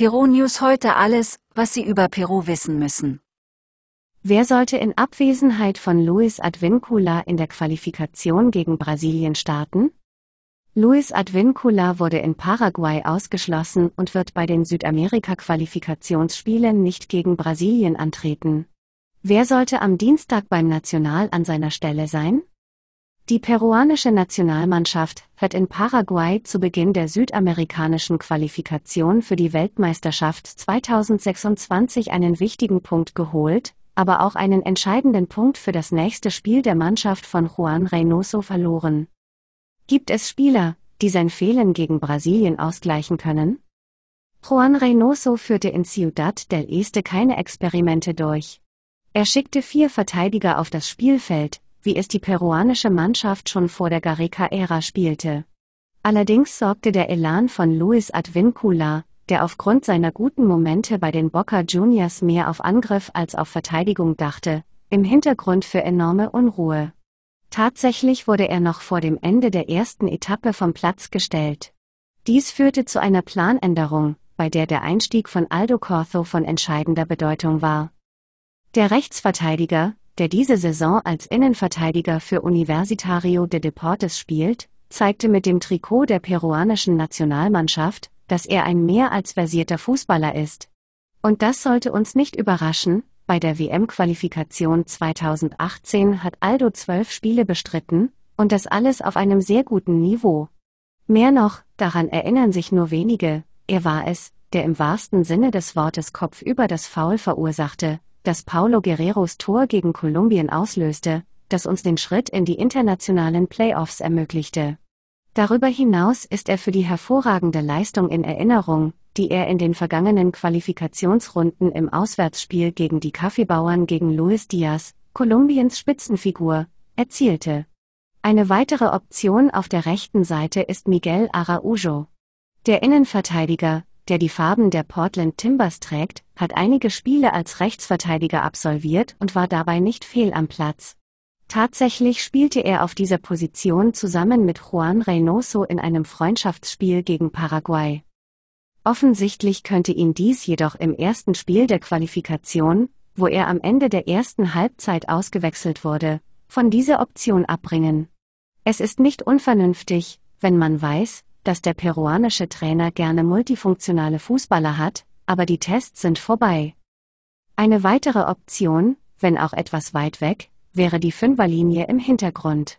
Peru News heute alles, was Sie über Peru wissen müssen. Wer sollte in Abwesenheit von Luis Advincula in der Qualifikation gegen Brasilien starten? Luis Advincula wurde in Paraguay ausgeschlossen und wird bei den Südamerika-Qualifikationsspielen nicht gegen Brasilien antreten. Wer sollte am Dienstag beim National an seiner Stelle sein? Die peruanische Nationalmannschaft hat in Paraguay zu Beginn der südamerikanischen Qualifikation für die Weltmeisterschaft 2026 einen wichtigen Punkt geholt, aber auch einen entscheidenden Punkt für das nächste Spiel der Mannschaft von Juan Reynoso verloren. Gibt es Spieler, die sein Fehlen gegen Brasilien ausgleichen können? Juan Reynoso führte in Ciudad del Este keine Experimente durch. Er schickte vier Verteidiger auf das Spielfeld, wie es die peruanische Mannschaft schon vor der Gareca-Ära spielte. Allerdings sorgte der Elan von Luis Advincula, der aufgrund seiner guten Momente bei den Boca Juniors mehr auf Angriff als auf Verteidigung dachte, im Hintergrund für enorme Unruhe. Tatsächlich wurde er noch vor dem Ende der ersten Etappe vom Platz gestellt. Dies führte zu einer Planänderung, bei der der Einstieg von Aldo Corso von entscheidender Bedeutung war. Der Rechtsverteidiger, der diese Saison als Innenverteidiger für Universitario de Deportes spielt, zeigte mit dem Trikot der peruanischen Nationalmannschaft, dass er ein mehr als versierter Fußballer ist. Und das sollte uns nicht überraschen, bei der WM-Qualifikation 2018 hat Aldo zwölf Spiele bestritten, und das alles auf einem sehr guten Niveau. Mehr noch, daran erinnern sich nur wenige, er war es, der im wahrsten Sinne des Wortes Kopf über das Foul verursachte, das Paulo Guerreros Tor gegen Kolumbien auslöste, das uns den Schritt in die internationalen Playoffs ermöglichte. Darüber hinaus ist er für die hervorragende Leistung in Erinnerung, die er in den vergangenen Qualifikationsrunden im Auswärtsspiel gegen die Kaffeebauern gegen Luis Diaz, Kolumbiens Spitzenfigur, erzielte. Eine weitere Option auf der rechten Seite ist Miguel Araujo. Der Innenverteidiger, der die Farben der Portland Timbers trägt, hat einige Spiele als Rechtsverteidiger absolviert und war dabei nicht fehl am Platz. Tatsächlich spielte er auf dieser Position zusammen mit Juan Reynoso in einem Freundschaftsspiel gegen Paraguay. Offensichtlich könnte ihn dies jedoch im ersten Spiel der Qualifikation, wo er am Ende der ersten Halbzeit ausgewechselt wurde, von dieser Option abbringen. Es ist nicht unvernünftig, wenn man weiß, dass der peruanische Trainer gerne multifunktionale Fußballer hat, aber die Tests sind vorbei. Eine weitere Option, wenn auch etwas weit weg, wäre die Fünferlinie im Hintergrund.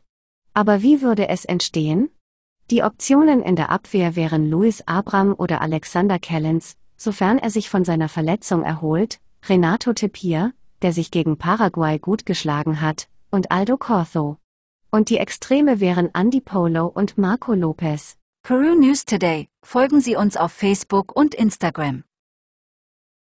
Aber wie würde es entstehen? Die Optionen in der Abwehr wären Luis Abram oder Alexander Callens, sofern er sich von seiner Verletzung erholt, Renato Tepir, der sich gegen Paraguay gut geschlagen hat, und Aldo Corzo. Und die Extreme wären Andy Polo und Marco Lopez. Peru News Today, folgen Sie uns auf Facebook und Instagram.